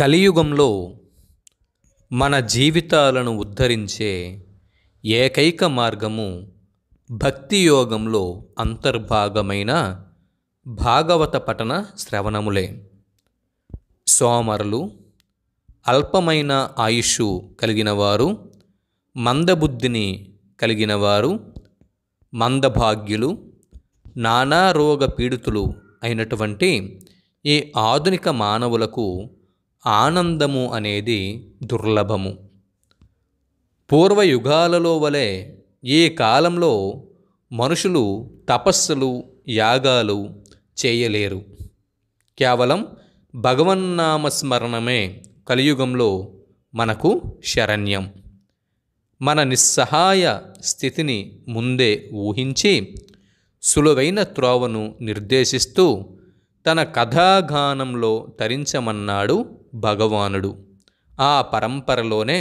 కలియుగంలో మన జీవితాలను ఉద్ధరించే ఏకైక మార్గము భక్తి యోగంలో అంతర్భాగమైన భాగవత పఠన శ్రవణములే సోమరులు అల్పమైన ఆయుష్ కలిగినవారు మందబుద్ధిని కలిగినవారు మందభాగ్యులు నానా రోగ పీడితులు అయినటువంటి ఈ ఆధునిక మానవులకు ఆనందము అనేది దుర్లభము పూర్వయుగాలలో వలె ఈ కాలంలో మనుషులు తపస్సులు యాగాలు చేయలేరు కేవలం భగవన్నామస్మరణమే కలియుగంలో మనకు శరణ్యం మన నిస్సహాయ స్థితిని ముందే ఊహించి సులువైన త్రోవను నిర్దేశిస్తూ తన కథాగానంలో తరించమన్నాడు భగవానుడు ఆ పరంపరలోనే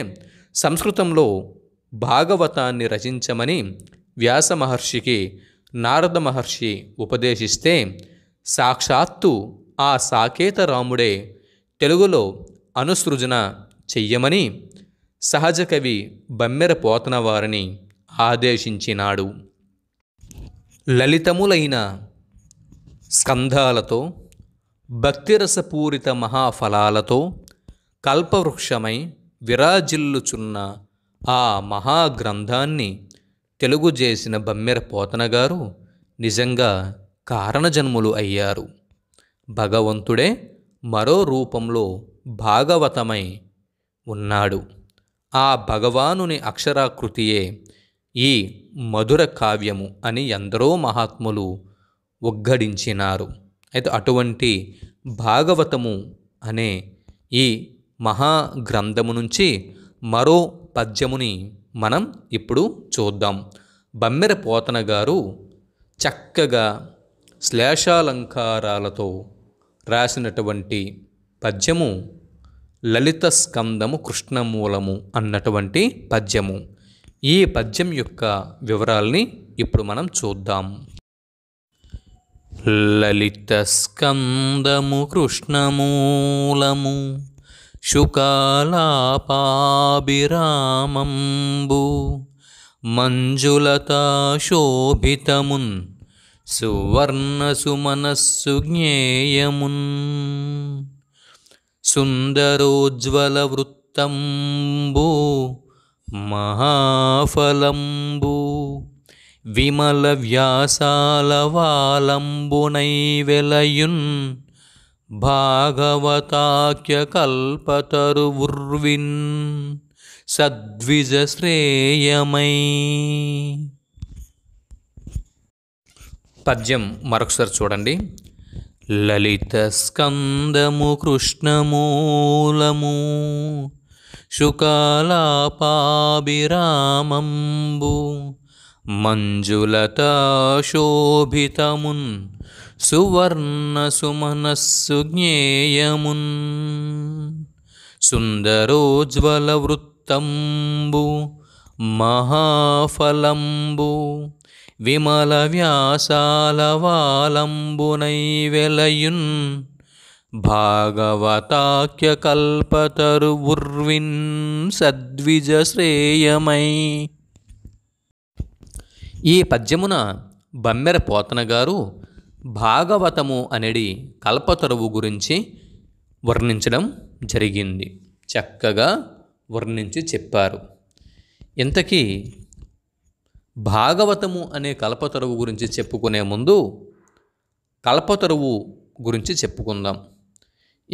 సంస్కృతంలో భాగవతాన్ని రచించమని వ్యాస మహర్షికి నారద మహర్షి ఉపదేశిస్తే సాక్షాత్తు ఆ సాకేతరాముడే తెలుగులో అనుసృజన చెయ్యమని సహజ కవి బమ్మెర పోతనవారిని ఆదేశించినాడు లలితములైన స్కంధాలతో భక్తిరసపూరిత మహాఫలాలతో కల్పవృక్షమై విరాజిల్లుచున్న ఆ మహాగ్రంథాన్ని తెలుగు చేసిన బమ్మెర పోతనగారు నిజంగా కారణజన్ములు అయ్యారు భగవంతుడే మరో రూపంలో భాగవతమై ఉన్నాడు ఆ భగవానుని అక్షరాకృతియే ఈ మధుర కావ్యము అని ఎందరో మహాత్ములు ఒగ్గడించినారు అయితే అటువంటి భాగవతము అనే ఈ మహా గ్రంథము నుంచి మరో పద్యముని మనం ఇప్పుడు చూద్దాం బమ్మెర పోతన గారు చక్కగా శ్లేషాలంకారాలతో రాసినటువంటి పద్యము లలిత స్కందము కృష్ణమూలము అన్నటువంటి పద్యము ఈ పద్యం యొక్క వివరాల్ని ఇప్పుడు మనం చూద్దాం ललितस्कन्दमु कृष्णमूलमु शुकालापाभिरामम्बु मञ्जुलताशोभितमुन् सुवर्णसुमनस्सु ज्ञेयमुन् सुन्दरोज्ज्वलवृत्तम्बु महाफलम्बु విమల వాలంబునై వెలయున్ భాగవతాఖ్య సద్విజ సద్విజశ్రేయమై పద్యం మరొకసారి చూడండి లలిత స్కందము కృష్ణమూలము శుకాలాపాభిరామంబు मञ्जुलताशोभितमुन् सुवर्णसुमनस्सु ज्ञेयमुन् सुन्दरोज्ज्वलवृत्तम्बु महाफलम्बु विमलव्यासालवालम्बुनैवेलयुन् भागवताख्यकल्पतरुर्विन् सद्विजश्रेयमयि ఈ పద్యమున బమ్మెర పోతన గారు భాగవతము అనేది కల్పతరువు గురించి వర్ణించడం జరిగింది చక్కగా వర్ణించి చెప్పారు ఇంతకీ భాగవతము అనే కల్పతరువు గురించి చెప్పుకునే ముందు కల్పతరువు గురించి చెప్పుకుందాం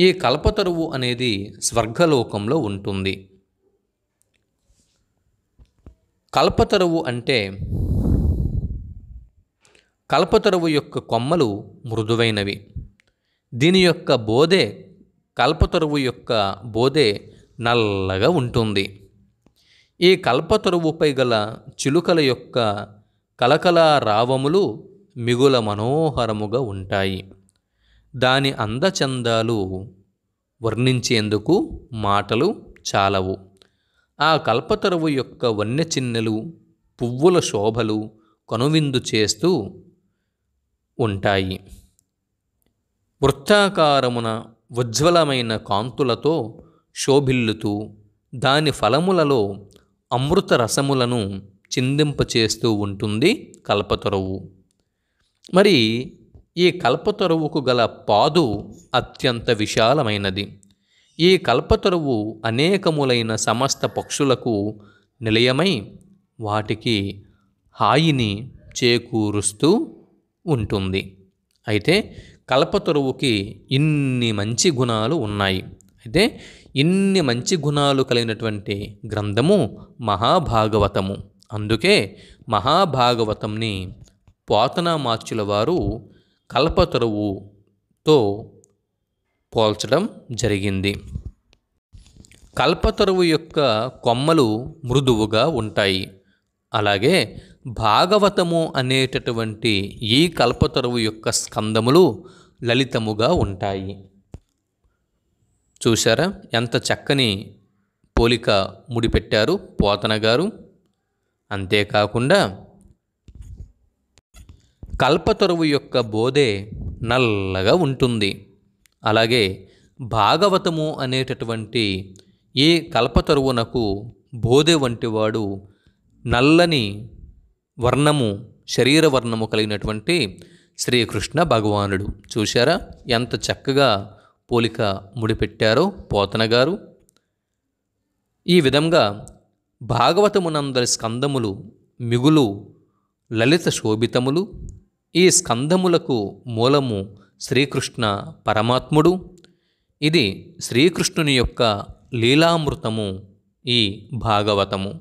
ఈ కల్పతరువు అనేది స్వర్గలోకంలో ఉంటుంది కల్పతరువు అంటే కల్పతరువు యొక్క కొమ్మలు మృదువైనవి దీని యొక్క బోధే కల్పతరువు యొక్క బోధే నల్లగా ఉంటుంది ఈ కల్పతరువుపై గల చిలుకల యొక్క కలకలా రావములు మిగుల మనోహరముగా ఉంటాయి దాని అందచందాలు వర్ణించేందుకు మాటలు చాలవు ఆ కల్పతరువు యొక్క వన్యచిన్నెలు పువ్వుల శోభలు కనువిందు చేస్తూ ఉంటాయి వృత్తాకారమున ఉజ్వలమైన కాంతులతో శోభిల్లుతూ దాని ఫలములలో అమృత రసములను చిందింపచేస్తూ ఉంటుంది కల్పతరువు మరి ఈ కల్పతరువుకు గల పాదు అత్యంత విశాలమైనది ఈ కల్పతరువు అనేకములైన సమస్త పక్షులకు నిలయమై వాటికి హాయిని చేకూరుస్తూ ఉంటుంది అయితే కల్పతరువుకి ఇన్ని మంచి గుణాలు ఉన్నాయి అయితే ఇన్ని మంచి గుణాలు కలిగినటువంటి గ్రంథము మహాభాగవతము అందుకే మహాభాగవతంని పోతనామాచ్యుల వారు కల్పతరువుతో పోల్చడం జరిగింది కల్పతరువు యొక్క కొమ్మలు మృదువుగా ఉంటాయి అలాగే భాగవతము అనేటటువంటి ఈ కల్పతరువు యొక్క స్కందములు లలితముగా ఉంటాయి చూశారా ఎంత చక్కని పోలిక ముడిపెట్టారు పోతన గారు అంతేకాకుండా కల్పతరువు యొక్క బోధే నల్లగా ఉంటుంది అలాగే భాగవతము అనేటటువంటి ఏ కల్పతరువునకు బోధే వంటివాడు నల్లని వర్ణము శరీర వర్ణము కలిగినటువంటి శ్రీకృష్ణ భగవానుడు చూశారా ఎంత చక్కగా పోలిక ముడిపెట్టారో పోతన గారు ఈ విధంగా భాగవతమునందరి స్కందములు మిగులు లలిత శోభితములు ఈ స్కందములకు మూలము శ్రీకృష్ణ పరమాత్ముడు ఇది శ్రీకృష్ణుని యొక్క లీలామృతము ఈ భాగవతము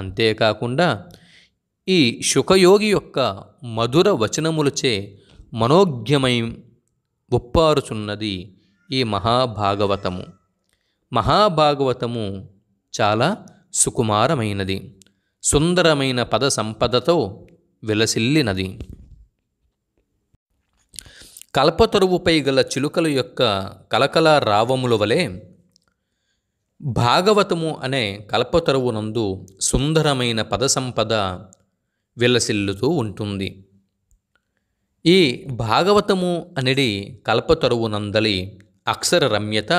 అంతేకాకుండా ఈ శుకయోగి యొక్క మధుర వచనములచే మనోజ్ఞమై ఒప్పారుచున్నది ఈ మహాభాగవతము మహాభాగవతము చాలా సుకుమారమైనది సుందరమైన పద సంపదతో విలసిల్లినది కల్పతరువుపై గల చిలుకల యొక్క కలకల రావముల వలె భాగవతము అనే కల్పతరువునందు సుందరమైన పద సంపద విలసిల్లుతూ ఉంటుంది ఈ భాగవతము అనేది కల్పతరువునందలి అక్షర రమ్యత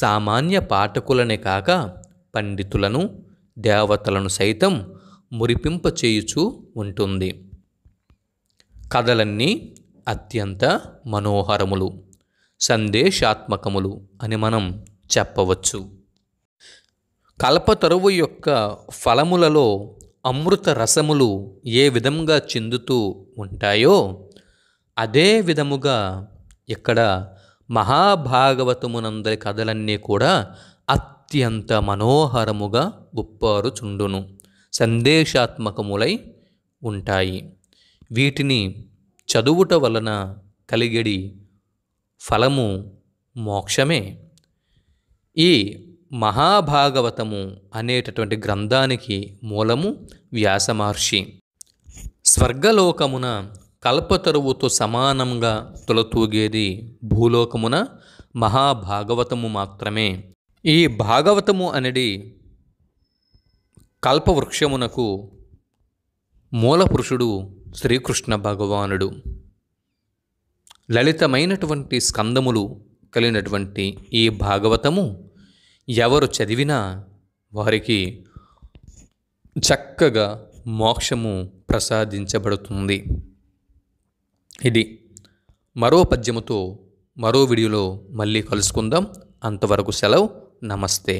సామాన్య పాఠకులనే కాక పండితులను దేవతలను సైతం మురిపింపచేయుచూ ఉంటుంది కథలన్నీ అత్యంత మనోహరములు సందేశాత్మకములు అని మనం చెప్పవచ్చు కల్పతరువు యొక్క ఫలములలో అమృత రసములు ఏ విధముగా చెందుతూ ఉంటాయో అదే విధముగా ఇక్కడ మహాభాగవతమునందరి కథలన్నీ కూడా అత్యంత మనోహరముగా ఉప్పారుచుండును సందేశాత్మకములై ఉంటాయి వీటిని చదువుట వలన కలిగడి ఫలము మోక్షమే ఈ మహాభాగవతము అనేటటువంటి గ్రంథానికి మూలము వ్యాసమహర్షి స్వర్గలోకమున కల్పతరువుతో సమానంగా తులతూగేది భూలోకమున మహాభాగవతము మాత్రమే ఈ భాగవతము అనేది కల్పవృక్షమునకు మూలపురుషుడు శ్రీకృష్ణ భగవానుడు లలితమైనటువంటి స్కందములు కలిగినటువంటి ఈ భాగవతము ఎవరు చదివినా వారికి చక్కగా మోక్షము ప్రసాదించబడుతుంది ఇది మరో పద్యముతో మరో వీడియోలో మళ్ళీ కలుసుకుందాం అంతవరకు సెలవు నమస్తే